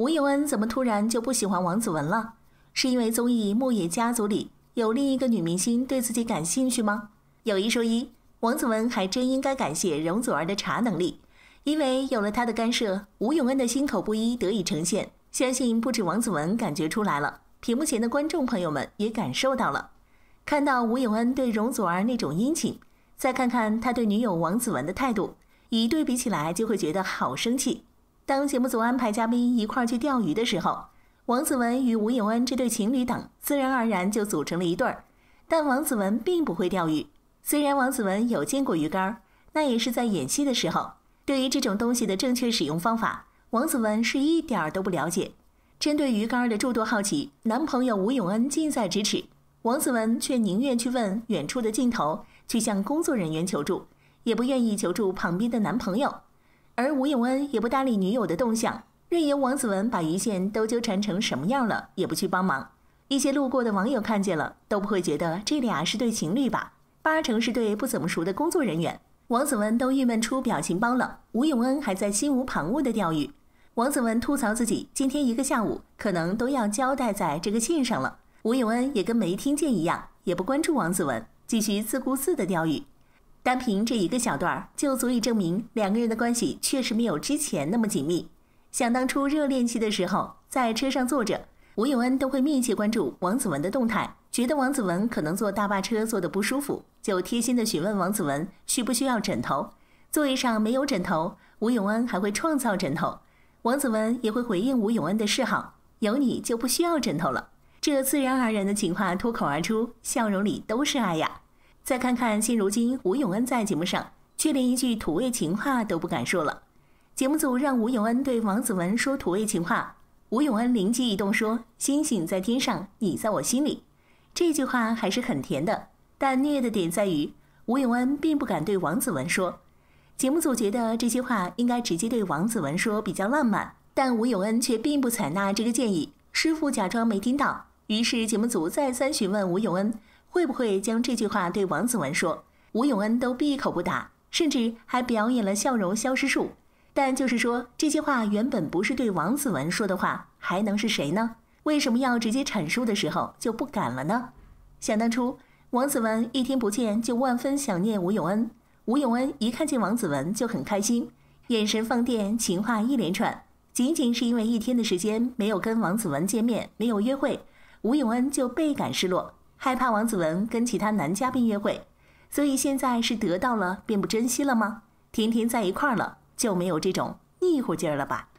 吴永恩怎么突然就不喜欢王子文了？是因为综艺《木野家族》里有另一个女明星对自己感兴趣吗？有一说一，王子文还真应该感谢容祖儿的茶能力，因为有了她的干涉，吴永恩的心口不一得以呈现。相信不止王子文感觉出来了，屏幕前的观众朋友们也感受到了。看到吴永恩对容祖儿那种殷勤，再看看他对女友王子文的态度，一对比起来就会觉得好生气。当节目组安排嘉宾一块儿去钓鱼的时候，王子文与吴永恩这对情侣档自然而然就组成了一对儿。但王子文并不会钓鱼，虽然王子文有见过鱼竿，那也是在演戏的时候。对于这种东西的正确使用方法，王子文是一点儿都不了解。针对鱼竿的诸多好奇，男朋友吴永恩近在咫尺，王子文却宁愿去问远处的镜头，去向工作人员求助，也不愿意求助旁边的男朋友。而吴永恩也不搭理女友的动向，任由王子文把鱼线都纠缠成什么样了，也不去帮忙。一些路过的网友看见了，都不会觉得这俩是对情侣吧？八成是对不怎么熟的工作人员。王子文都郁闷出表情包了，吴永恩还在心无旁骛地钓鱼。王子文吐槽自己今天一个下午可能都要交代在这个线上了。吴永恩也跟没听见一样，也不关注王子文，继续自顾自地钓鱼。单凭这一个小段儿，就足以证明两个人的关系确实没有之前那么紧密。想当初热恋期的时候，在车上坐着，吴永恩都会密切关注王子文的动态，觉得王子文可能坐大巴车坐的不舒服，就贴心的询问王子文需不需要枕头。座位上没有枕头，吴永恩还会创造枕头，王子文也会回应吴永恩的示好，有你就不需要枕头了。这自然而然的情话脱口而出，笑容里都是爱呀。再看看现如今，吴永恩在节目上却连一句土味情话都不敢说了。节目组让吴永恩对王子文说土味情话，吴永恩灵机一动说：“星星在天上，你在我心里。”这句话还是很甜的，但虐的点在于吴永恩并不敢对王子文说。节目组觉得这些话应该直接对王子文说比较浪漫，但吴永恩却并不采纳这个建议，师傅假装没听到。于是节目组再三询问吴永恩。会不会将这句话对王子文说？吴永恩都闭口不答，甚至还表演了笑容消失术。但就是说这些话，原本不是对王子文说的话，还能是谁呢？为什么要直接阐述的时候就不敢了呢？想当初，王子文一天不见就万分想念吴永恩，吴永恩一看见王子文就很开心，眼神放电，情话一连串。仅仅是因为一天的时间没有跟王子文见面，没有约会，吴永恩就倍感失落。害怕王子文跟其他男嘉宾约会，所以现在是得到了便不珍惜了吗？天天在一块儿了，就没有这种腻乎劲儿了吧？